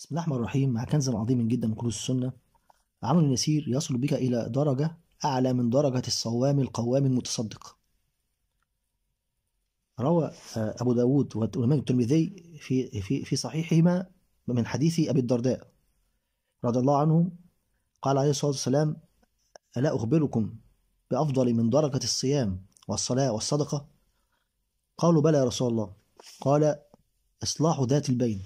بسم الله الرحمن الرحيم مع كنز عظيم جدا من كنوز السنة عمل يسير يصل بك إلى درجة أعلى من درجة الصوام القوام المتصدق روى آه، أبو داود والإمام الترمذي في في في صحيحهما من حديث أبي الدرداء رضي الله عنه قال عليه الصلاة والسلام ألا أخبركم بأفضل من درجة الصيام والصلاة والصدقة قالوا بلى يا رسول الله قال إصلاح ذات البين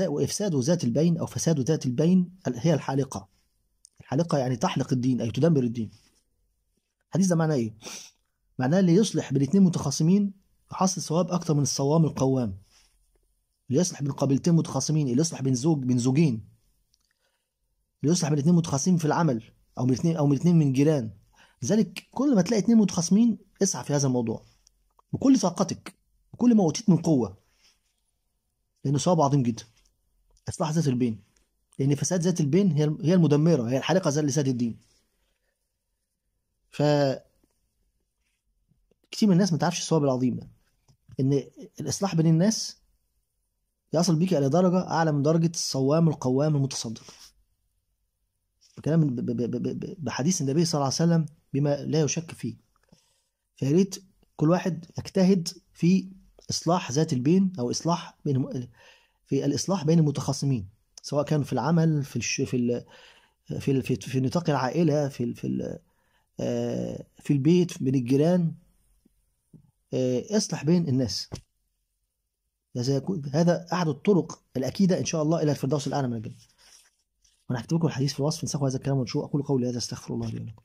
وإفساد ذات البين أو فساد ذات البين هي الحالقة الحالقة يعني تحلق الدين أي تدمر الدين الحديث ده معناه إيه؟ معناه اللي يصلح بين اتنين متخاصمين يحصل ثواب أكتر من الصوام القوام اللي يصلح بين قبيلتين متخاصمين اللي يصلح بين زوج بين زوجين اللي يصلح بين اتنين متخاصمين في العمل أو من اتنين أو من اتنين من جيران لذلك كل ما تلاقي اتنين متخاصمين اسعى في هذا الموضوع بكل طاقتك بكل ما أوتيت من قوة لأن ثواب عظيم جدا اصلاح ذات البين لان يعني فساد ذات البين هي هي المدمره هي الحالقه لساد الدين ف كتير من الناس ما تعرفش الثواب العظيم ده ان الاصلاح بين الناس يصل بك الى درجه اعلى من درجه الصوام القوام المتصدق بكلام بحديث النبي صلى الله عليه وسلم بما لا يشك فيه فياريت كل واحد يجتهد في اصلاح ذات البين او اصلاح بين في الإصلاح بين المتخاصمين سواء كان في العمل في الش... في ال... في ال... في, في نطاق العائلة في ال... في ال... آه، في البيت بين الجيران آه، اصلح بين الناس هذا أحد الطرق الأكيدة إن شاء الله إلى الفردوس الأعلى من الجنة وأنا هكتب لكم الحديث في الوصف انسخوا هذا الكلام وانشروا أقول قولي هذا استغفر الله لي ولكم